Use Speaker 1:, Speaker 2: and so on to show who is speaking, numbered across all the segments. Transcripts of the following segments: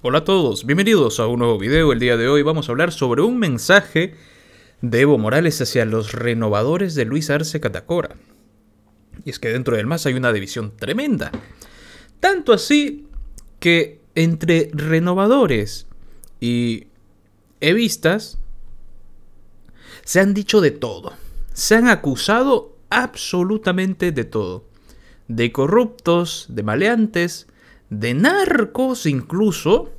Speaker 1: Hola a todos, bienvenidos a un nuevo video. El día de hoy vamos a hablar sobre un mensaje de Evo Morales hacia los renovadores de Luis Arce Catacora. Y es que dentro del MAS hay una división tremenda. Tanto así que entre renovadores y evistas se han dicho de todo. Se han acusado absolutamente de todo. De corruptos, de maleantes, de narcos incluso,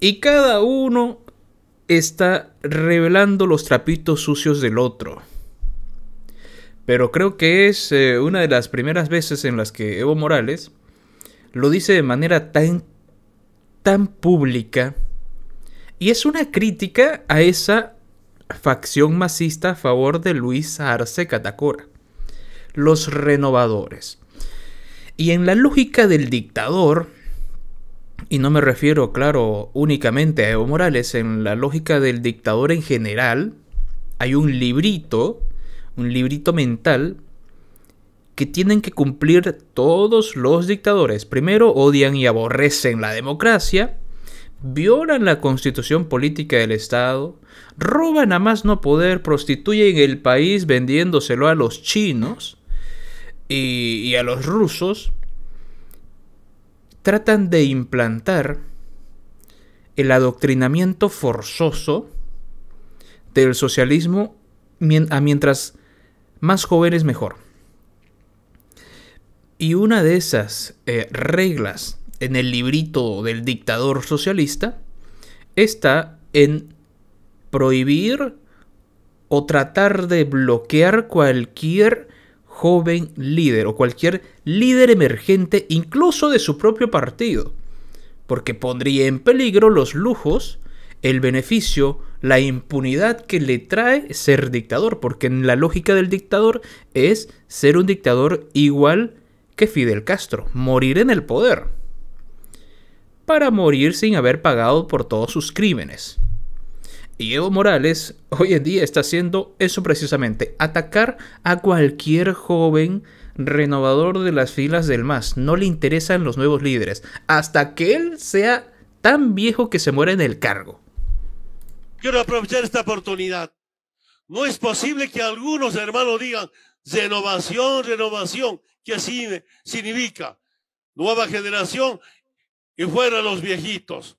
Speaker 1: y cada uno está revelando los trapitos sucios del otro. Pero creo que es eh, una de las primeras veces en las que Evo Morales lo dice de manera tan, tan pública. Y es una crítica a esa facción masista a favor de Luis Arce Catacora. Los renovadores. Y en la lógica del dictador, y no me refiero, claro, únicamente a Evo Morales, en la lógica del dictador en general, hay un librito, un librito mental, que tienen que cumplir todos los dictadores. Primero, odian y aborrecen la democracia, violan la constitución política del Estado, roban a más no poder, prostituyen el país vendiéndoselo a los chinos, y, a los rusos, tratan de implantar el adoctrinamiento forzoso del socialismo a mientras más jóvenes mejor. Y una de esas eh, reglas en el librito del dictador socialista está en prohibir o tratar de bloquear cualquier joven líder o cualquier líder emergente, incluso de su propio partido, porque pondría en peligro los lujos, el beneficio, la impunidad que le trae ser dictador, porque en la lógica del dictador es ser un dictador igual que Fidel Castro, morir en el poder, para morir sin haber pagado por todos sus crímenes. Y Evo Morales hoy en día está haciendo eso precisamente, atacar a cualquier joven renovador de las filas del MAS. No le interesan los nuevos líderes, hasta que él sea tan viejo que se muera en el cargo.
Speaker 2: Quiero aprovechar esta oportunidad. No es posible que algunos hermanos digan renovación, renovación, que así significa nueva generación y fuera los viejitos.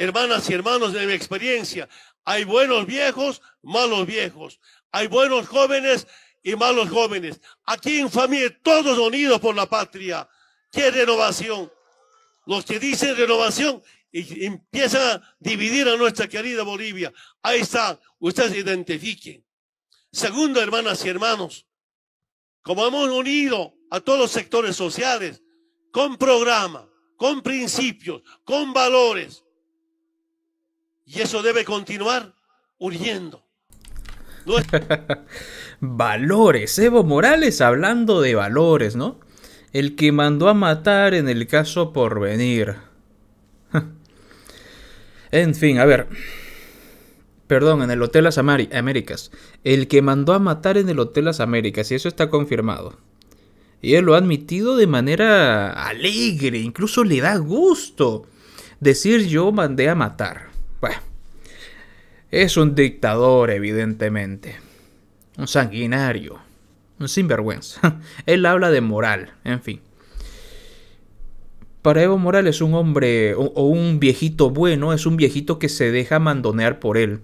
Speaker 2: Hermanas y hermanos de mi experiencia, hay buenos viejos, malos viejos. Hay buenos jóvenes y malos jóvenes. Aquí en familia, todos unidos por la patria. ¿Qué renovación? Los que dicen renovación y empiezan a dividir a nuestra querida Bolivia. Ahí está, ustedes identifiquen. Segundo, hermanas y hermanos, como hemos unido a todos los sectores sociales con programa, con principios, con valores, y eso debe continuar huyendo.
Speaker 1: valores, Evo Morales hablando de valores, ¿no? El que mandó a matar en el caso por venir. en fin, a ver. Perdón, en el Hotel Las Américas. El que mandó a matar en el Hotel Las Américas, y eso está confirmado. Y él lo ha admitido de manera alegre, incluso le da gusto decir yo mandé a matar. Es un dictador, evidentemente. Un sanguinario. Un sinvergüenza. Él habla de moral, en fin. Para Evo Morales, un hombre o, un viejito bueno es un viejito que se deja mandonear por él.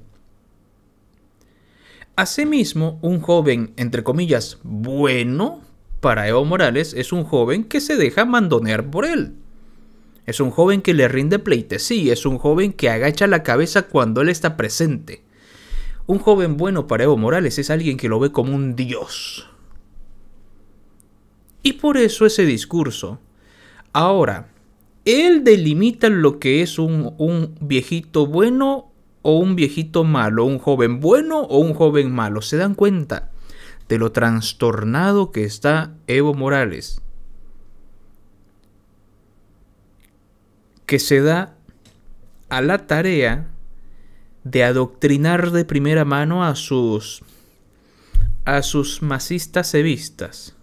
Speaker 1: Asimismo, un joven, entre comillas, bueno, para Evo Morales es un joven que se deja mandonear por él. Es un joven que le rinde Sí, es un joven que agacha la cabeza cuando él está presente. Un joven bueno para Evo Morales es alguien que lo ve como un dios. Y por eso ese discurso. Ahora, él delimita lo que es un viejito bueno o un viejito malo, un joven bueno o un joven malo. ¿Se dan cuenta de lo trastornado que está Evo Morales? que se da a la tarea de adoctrinar de primera mano a sus a sus masistas sevistas.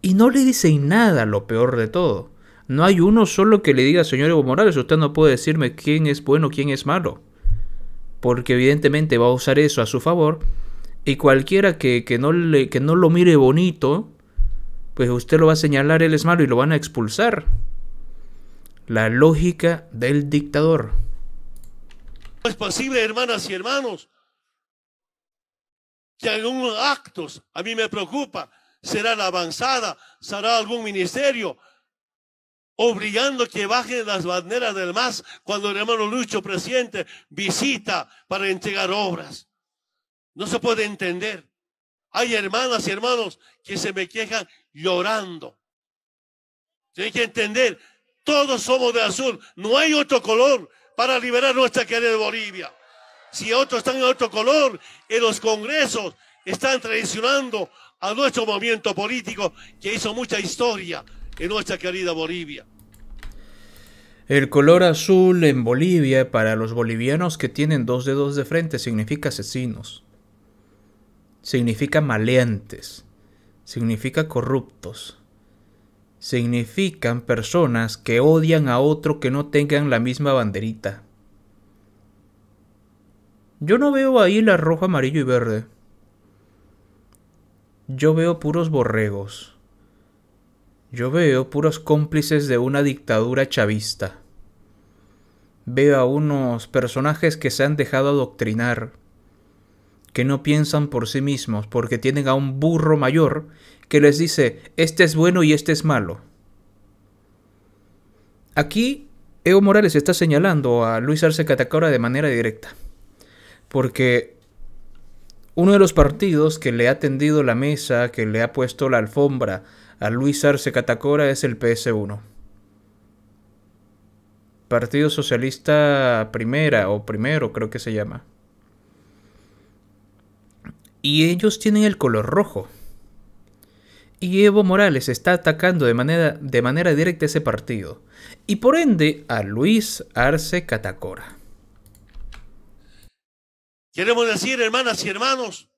Speaker 1: Y no le dicen nada, lo peor de todo. No hay uno solo que le diga, señor Evo Morales, usted no puede decirme quién es bueno, quién es malo. Porque evidentemente va a usar eso a su favor. Y cualquiera que, no, le, que no lo mire bonito, pues usted lo va a señalar, él es malo y lo van a expulsar la lógica del dictador.
Speaker 2: es posible, hermanas y hermanos, que algunos actos, a mí me preocupa, será la avanzada, será algún ministerio, obligando que bajen las banderas del más cuando el hermano Lucho, presidente, visita para entregar obras. No se puede entender. Hay hermanas y hermanos que se me quejan llorando. Tienen que entender todos somos de azul. No hay otro color para liberar nuestra querida Bolivia. Si otros están en otro color, en los congresos están traicionando a nuestro movimiento político que hizo mucha historia en nuestra querida Bolivia.
Speaker 1: El color azul en Bolivia para los bolivianos que tienen dos dedos de frente significa asesinos, significa maleantes, significa corruptos, significan personas que odian a otro que no tengan la misma banderita. Yo no veo ahí la roja, amarillo y verde. Yo veo puros borregos. Yo veo puros cómplices de una dictadura chavista. Veo a unos personajes que se han dejado adoctrinar que no piensan por sí mismos porque tienen a un burro mayor que les dice, este es bueno y este es malo. Aquí Evo Morales está señalando a Luis Arce Catacora de manera directa, porque uno de los partidos que le ha tendido la mesa, que le ha puesto la alfombra a Luis Arce Catacora es el PS1. Partido Socialista Primera o Primero creo que se llama y ellos tienen el color rojo. Y Evo Morales está atacando de manera, de manera directa ese partido. Y por ende a Luis Arce Catacora.
Speaker 2: Queremos decir, hermanas y hermanos,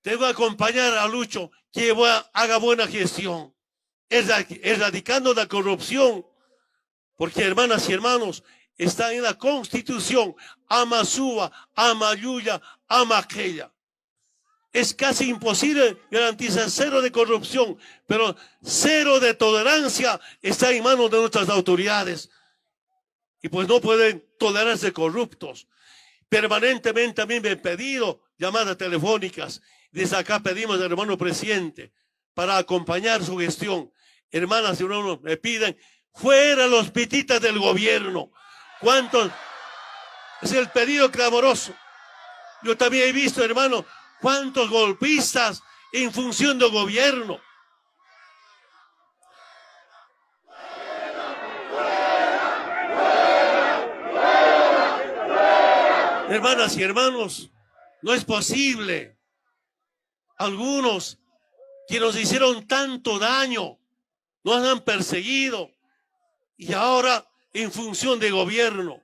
Speaker 2: tengo que acompañar a Lucho que haga buena gestión, erradicando la corrupción. Porque, hermanas y hermanos, está en la constitución Ama Suba, Ama Yuya, Ama Aquella es casi imposible garantizar cero de corrupción, pero cero de tolerancia está en manos de nuestras autoridades. Y pues no pueden tolerarse corruptos. Permanentemente a mí me han pedido llamadas telefónicas. Desde acá pedimos al hermano presidente para acompañar su gestión. Hermanas y hermanos, me piden, fuera los pititas del gobierno. ¿Cuántos? Es el pedido clamoroso. Yo también he visto, hermano, cuántos golpistas en función de gobierno. Hermanas y hermanos, no es posible. Algunos que nos hicieron tanto daño, nos han perseguido y ahora en función de gobierno.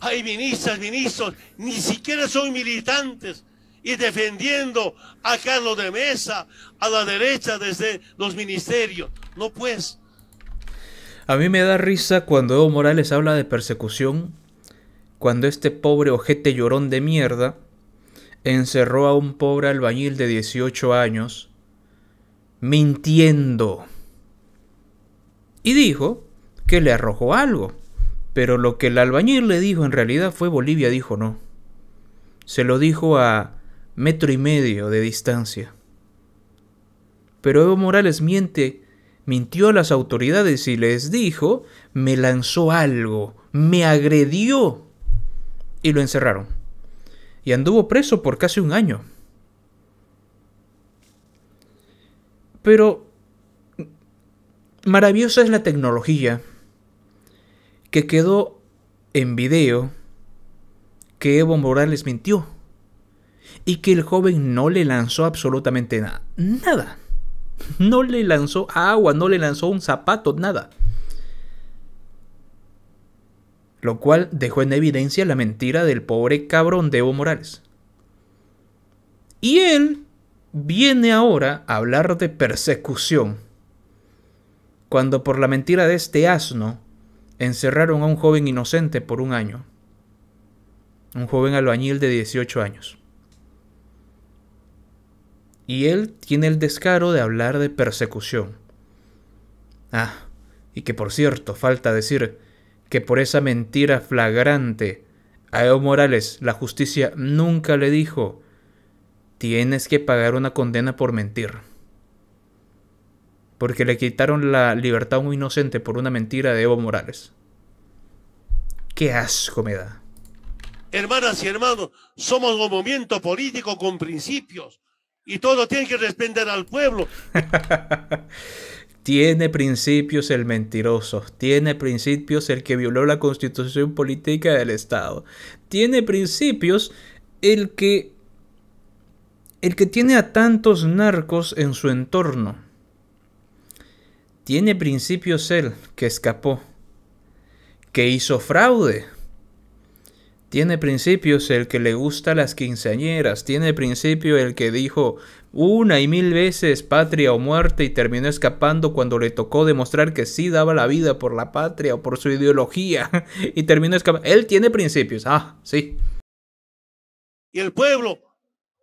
Speaker 2: Hay ministras, ministros, ni siquiera son militantes, y defendiendo a Carlos de Mesa a la derecha desde los ministerios. No pues.
Speaker 1: A mí me da risa cuando Evo Morales habla de persecución, cuando este pobre ojete llorón de mierda encerró a un pobre albañil de 18 años mintiendo. Y dijo que le arrojó algo, pero lo que el albañil le dijo en realidad fue Bolivia dijo no. Se lo dijo a metro y medio de distancia. Pero Evo Morales miente, mintió a las autoridades y les dijo, me lanzó algo, me agredió. Y lo encerraron. Y anduvo preso por casi un año. Pero maravillosa es la tecnología que quedó en video que Evo Morales mintió y que el joven no le lanzó absolutamente nada. Nada. No le lanzó agua, no le lanzó un zapato, nada. Lo cual dejó en evidencia la mentira del pobre cabrón de Evo Morales. Y él viene ahora a hablar de persecución. Cuando por la mentira de este asno encerraron a un joven inocente por un año. Un joven albañil de 18 años y él tiene el descaro de hablar de persecución. Ah, y que por cierto, falta decir que por esa mentira flagrante a Evo Morales la justicia nunca le dijo, tienes que pagar una condena por mentir. Porque le quitaron la libertad a un inocente por una mentira de Evo Morales. Qué asco me da.
Speaker 2: Hermanas y hermanos, somos un movimiento político con principios y todo tiene que responder al pueblo.
Speaker 1: tiene principios el mentiroso, tiene principios el que violó la constitución política del Estado, tiene principios el que el que tiene a tantos narcos en su entorno. Tiene principios el que escapó, que hizo fraude. Tiene principios el que le gusta las quinceañeras, tiene principio el que dijo una y mil veces patria o muerte y terminó escapando cuando le tocó demostrar que sí daba la vida por la patria o por su ideología y terminó escapando. Él tiene principios, ah, sí.
Speaker 2: Y el pueblo,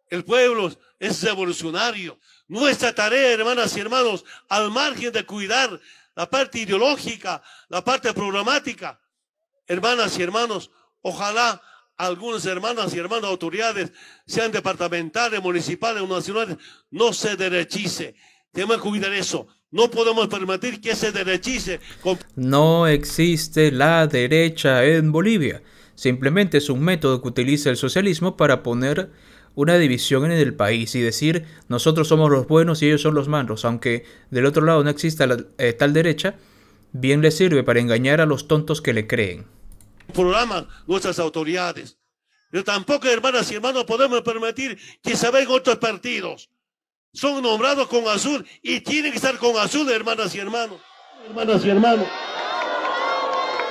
Speaker 2: el pueblo es revolucionario. Nuestra tarea, hermanas y hermanos, al margen de cuidar la parte ideológica, la parte programática, hermanas y hermanos, Ojalá algunas hermanas y hermanas autoridades, sean departamentales, municipales o nacionales, no se derechice. Tenemos que cuidar eso. No podemos permitir que se derechice.
Speaker 1: No existe la derecha en Bolivia. Simplemente es un método que utiliza el socialismo para poner una división en el país y decir nosotros somos los buenos y ellos son los malos, aunque del otro lado no exista eh, tal derecha, bien le sirve para engañar a los tontos que le creen
Speaker 2: programan nuestras autoridades. Pero tampoco, hermanas y hermanos, podemos permitir que se ven otros partidos. Son nombrados con azul y tienen que estar con azul, hermanas y hermanos. Hermanas y hermanos.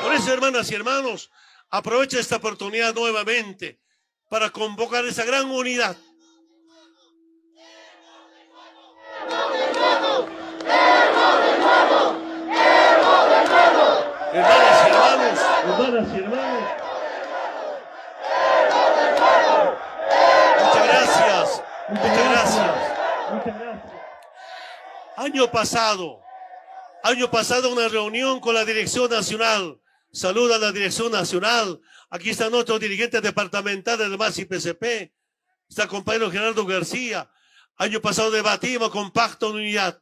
Speaker 2: Por eso, hermanas y hermanos, aprovecha esta oportunidad nuevamente para convocar esa gran unidad Hermanas y hermanos, hermanas y hermanos. Muchas gracias, muchas gracias. Muchas gracias. Año pasado, año pasado una reunión con la Dirección Nacional. Saluda a la Dirección Nacional. Aquí están nuestros dirigentes departamentales de MAS y PCP. Está compañero Gerardo García. Año pasado debatimos con Pacto Unidad.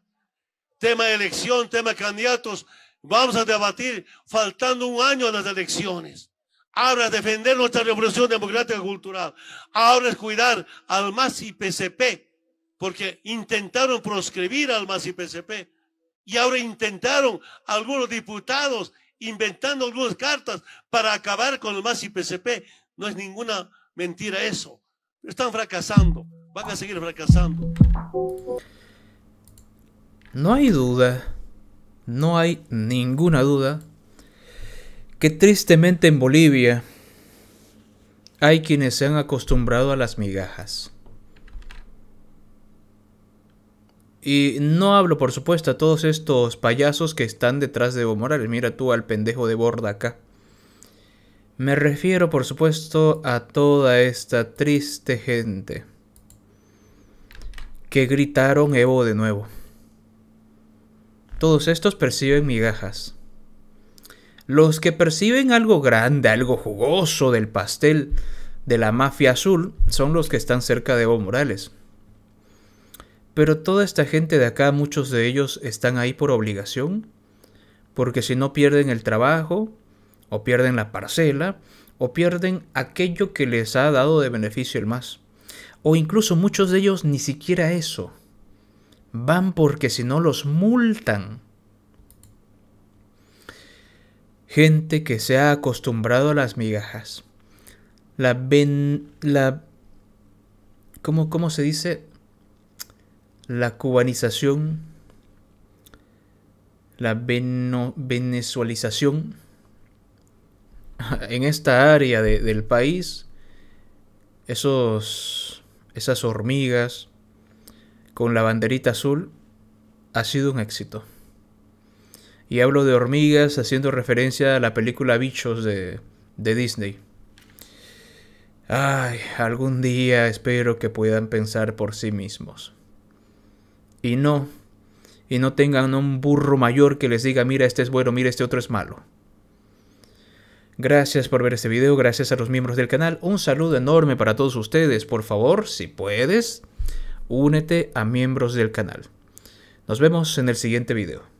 Speaker 2: Tema de elección, tema de candidatos. Vamos a debatir faltando un año a las elecciones. Ahora es defender nuestra revolución democrática cultural. Ahora es cuidar al MAS y PCP, porque intentaron proscribir al MAS y PCP. Y ahora intentaron algunos diputados inventando algunas cartas para acabar con el MAS y PCP. No es ninguna mentira eso. Están fracasando, van a seguir fracasando.
Speaker 1: No hay duda no hay ninguna duda que tristemente en Bolivia hay quienes se han acostumbrado a las migajas. Y no hablo, por supuesto, a todos estos payasos que están detrás de Evo Morales. Mira tú al pendejo de borda acá. Me refiero, por supuesto, a toda esta triste gente que gritaron Evo de nuevo. Todos estos perciben migajas. Los que perciben algo grande, algo jugoso del pastel de la mafia azul son los que están cerca de Evo Morales. Pero toda esta gente de acá, muchos de ellos están ahí por obligación, porque si no pierden el trabajo, o pierden la parcela, o pierden aquello que les ha dado de beneficio el más. O incluso muchos de ellos ni siquiera eso van porque si no los multan. Gente que se ha acostumbrado a las migajas. La ven... la... ¿Cómo, se dice? La cubanización. La venezualización. En esta área del país, esos, esas hormigas, con la banderita azul ha sido un éxito. Y hablo de hormigas haciendo referencia a la película Bichos de, Disney. Ay, algún día espero que puedan pensar por sí mismos. Y no, y no tengan un burro mayor que les diga, mira, este es bueno, mira, este otro es malo. Gracias por ver este video, gracias a los miembros del canal. Un saludo enorme para todos ustedes. Por favor, si puedes, únete a miembros del canal. Nos vemos en el siguiente video.